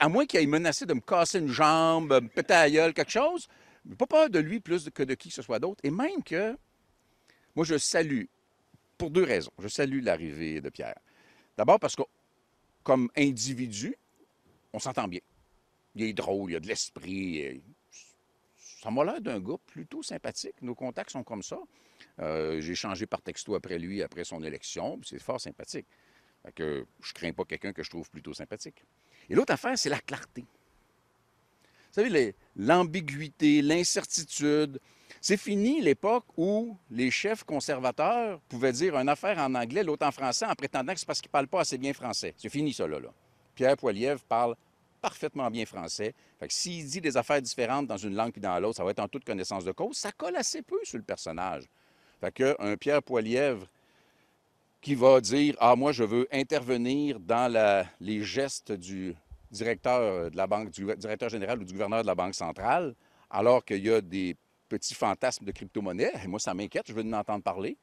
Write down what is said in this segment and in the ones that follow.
à moins qu'il aille menacé de me casser une jambe, me péter à quelque chose, mais pas peur de lui plus que de qui que ce soit d'autre. Et même que, moi, je salue, pour deux raisons, je salue l'arrivée de Pierre. D'abord parce que, comme individu, on s'entend bien. Il est drôle, il a de l'esprit. Ça m'a l'air d'un gars plutôt sympathique. Nos contacts sont comme ça. Euh, j'ai changé par texto après lui, après son élection. C'est fort sympathique que je crains pas quelqu'un que je trouve plutôt sympathique. Et l'autre affaire, c'est la clarté. Vous savez, l'ambiguïté, l'incertitude. C'est fini l'époque où les chefs conservateurs pouvaient dire une affaire en anglais, l'autre en français, en prétendant que c'est parce qu'ils ne parlent pas assez bien français. C'est fini, ça, là. Pierre Poilievre parle parfaitement bien français. Fait que s'il dit des affaires différentes dans une langue puis dans l'autre, ça va être en toute connaissance de cause. Ça colle assez peu sur le personnage. Fait que un Pierre Poilièvre qui va dire Ah, moi, je veux intervenir dans la, les gestes du directeur de la banque, du directeur général ou du gouverneur de la Banque centrale, alors qu'il y a des petits fantasmes de crypto-monnaie. Moi, ça m'inquiète, je veux en entendre parler.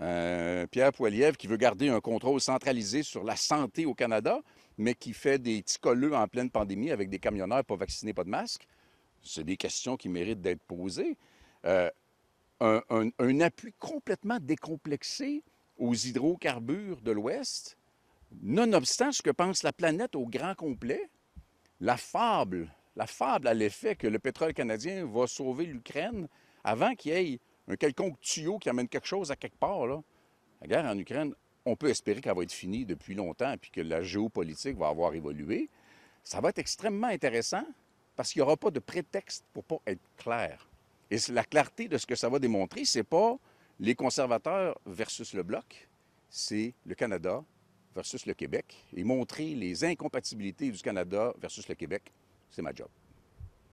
Euh, Pierre Poilievre qui veut garder un contrôle centralisé sur la santé au Canada, mais qui fait des ticoleux en pleine pandémie avec des camionneurs pas vaccinés, pas de masque. C'est des questions qui méritent d'être posées. Euh, un, un, appui complètement décomplexé aux hydrocarbures de l'Ouest, nonobstant ce que pense la planète au grand complet, la fable, la fable à l'effet que le pétrole canadien va sauver l'Ukraine avant qu'il y ait un quelconque tuyau qui amène quelque chose à quelque part. Là. La guerre en Ukraine, on peut espérer qu'elle va être finie depuis longtemps et que la géopolitique va avoir évolué. Ça va être extrêmement intéressant parce qu'il n'y aura pas de prétexte pour pas être clair. Et la clarté de ce que ça va démontrer, c'est pas les conservateurs versus le bloc, c'est le Canada versus le Québec. Et montrer les incompatibilités du Canada versus le Québec, c'est ma job.